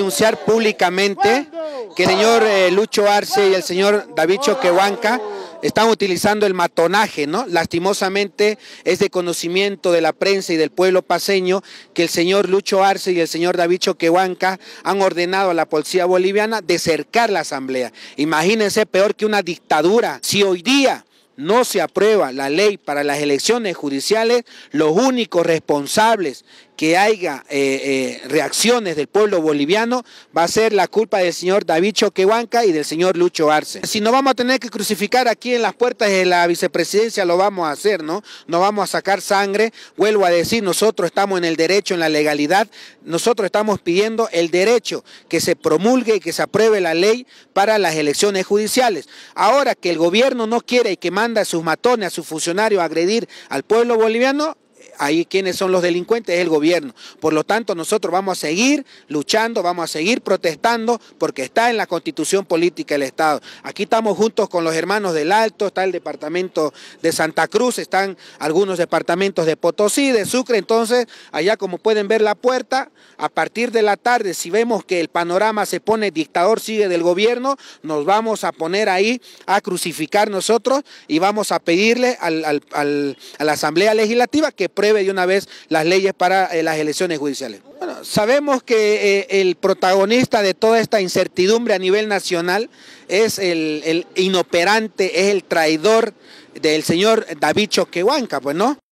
denunciar públicamente que el señor eh, Lucho Arce y el señor David Choquehuanca están utilizando el matonaje, ¿no? Lastimosamente es de conocimiento de la prensa y del pueblo paseño que el señor Lucho Arce y el señor David Choquehuanca han ordenado a la policía boliviana de cercar la asamblea. Imagínense peor que una dictadura. Si hoy día no se aprueba la ley para las elecciones judiciales, los únicos responsables que haya eh, eh, reacciones del pueblo boliviano va a ser la culpa del señor David Choquehuanca y del señor Lucho Arce. Si no vamos a tener que crucificar aquí en las puertas de la vicepresidencia, lo vamos a hacer, ¿no? No vamos a sacar sangre. Vuelvo a decir, nosotros estamos en el derecho, en la legalidad. Nosotros estamos pidiendo el derecho que se promulgue y que se apruebe la ley para las elecciones judiciales. Ahora que el gobierno no quiere y que manda a sus matones, a sus funcionarios a agredir al pueblo boliviano, ahí quienes son los delincuentes es el gobierno. Por lo tanto, nosotros vamos a seguir luchando, vamos a seguir protestando porque está en la constitución política del Estado. Aquí estamos juntos con los hermanos del Alto, está el departamento de Santa Cruz, están algunos departamentos de Potosí, de Sucre, entonces allá como pueden ver la puerta, a partir de la tarde, si vemos que el panorama se pone dictador, sigue del gobierno, nos vamos a poner ahí a crucificar nosotros y vamos a pedirle a la Asamblea Legislativa que pruebe y de una vez las leyes para eh, las elecciones judiciales. Bueno, sabemos que eh, el protagonista de toda esta incertidumbre a nivel nacional es el, el inoperante, es el traidor del señor David Choquehuanca, pues no.